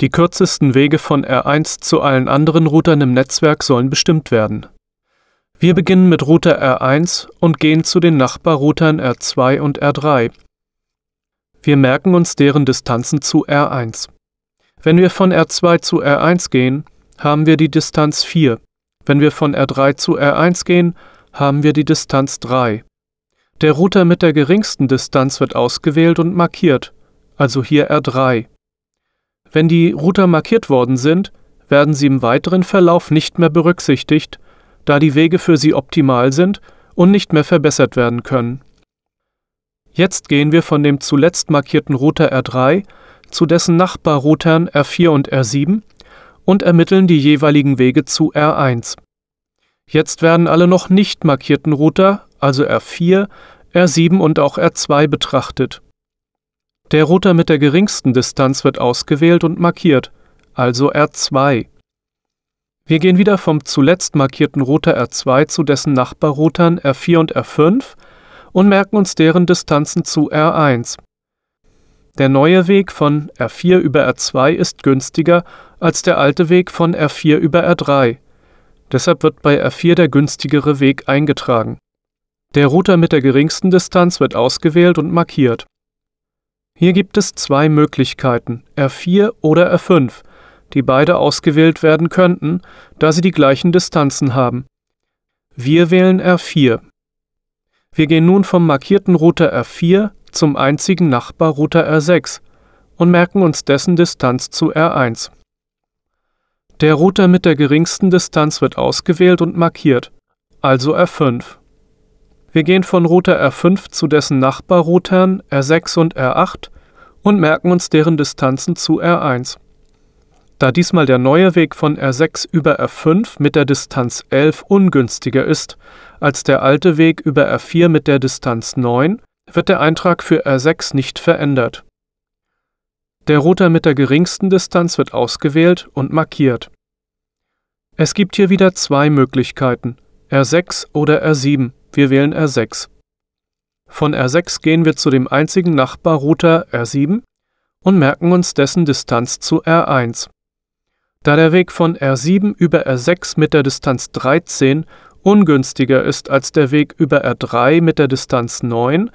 Die kürzesten Wege von R1 zu allen anderen Routern im Netzwerk sollen bestimmt werden. Wir beginnen mit Router R1 und gehen zu den Nachbarroutern R2 und R3. Wir merken uns deren Distanzen zu R1. Wenn wir von R2 zu R1 gehen, haben wir die Distanz 4. Wenn wir von R3 zu R1 gehen, haben wir die Distanz 3. Der Router mit der geringsten Distanz wird ausgewählt und markiert, also hier R3. Wenn die Router markiert worden sind, werden sie im weiteren Verlauf nicht mehr berücksichtigt, da die Wege für sie optimal sind und nicht mehr verbessert werden können. Jetzt gehen wir von dem zuletzt markierten Router R3 zu dessen Nachbarroutern R4 und R7 und ermitteln die jeweiligen Wege zu R1. Jetzt werden alle noch nicht markierten Router, also R4, R7 und auch R2 betrachtet. Der Router mit der geringsten Distanz wird ausgewählt und markiert, also R2. Wir gehen wieder vom zuletzt markierten Router R2 zu dessen Nachbarroutern R4 und R5 und merken uns deren Distanzen zu R1. Der neue Weg von R4 über R2 ist günstiger als der alte Weg von R4 über R3. Deshalb wird bei R4 der günstigere Weg eingetragen. Der Router mit der geringsten Distanz wird ausgewählt und markiert. Hier gibt es zwei Möglichkeiten, R4 oder R5, die beide ausgewählt werden könnten, da sie die gleichen Distanzen haben. Wir wählen R4. Wir gehen nun vom markierten Router R4 zum einzigen Nachbarrouter R6 und merken uns dessen Distanz zu R1. Der Router mit der geringsten Distanz wird ausgewählt und markiert, also R5. Wir gehen von Router R5 zu dessen Nachbarroutern R6 und R8 und merken uns deren Distanzen zu R1. Da diesmal der neue Weg von R6 über R5 mit der Distanz 11 ungünstiger ist als der alte Weg über R4 mit der Distanz 9, wird der Eintrag für R6 nicht verändert. Der Router mit der geringsten Distanz wird ausgewählt und markiert. Es gibt hier wieder zwei Möglichkeiten, R6 oder R7. Wir wählen R6. Von R6 gehen wir zu dem einzigen Nachbarrouter R7 und merken uns dessen Distanz zu R1. Da der Weg von R7 über R6 mit der Distanz 13 ungünstiger ist als der Weg über R3 mit der Distanz 9,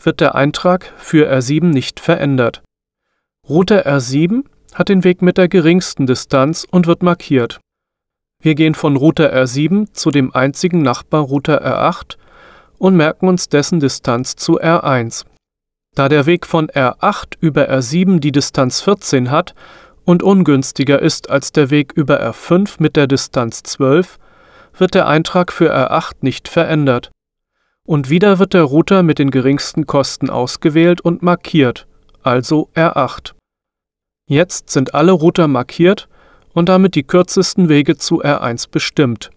wird der Eintrag für R7 nicht verändert. Router R7 hat den Weg mit der geringsten Distanz und wird markiert. Wir gehen von Router R7 zu dem einzigen Nachbarrouter R8 und merken uns dessen Distanz zu R1. Da der Weg von R8 über R7 die Distanz 14 hat und ungünstiger ist als der Weg über R5 mit der Distanz 12, wird der Eintrag für R8 nicht verändert. Und wieder wird der Router mit den geringsten Kosten ausgewählt und markiert, also R8. Jetzt sind alle Router markiert und damit die kürzesten Wege zu R1 bestimmt.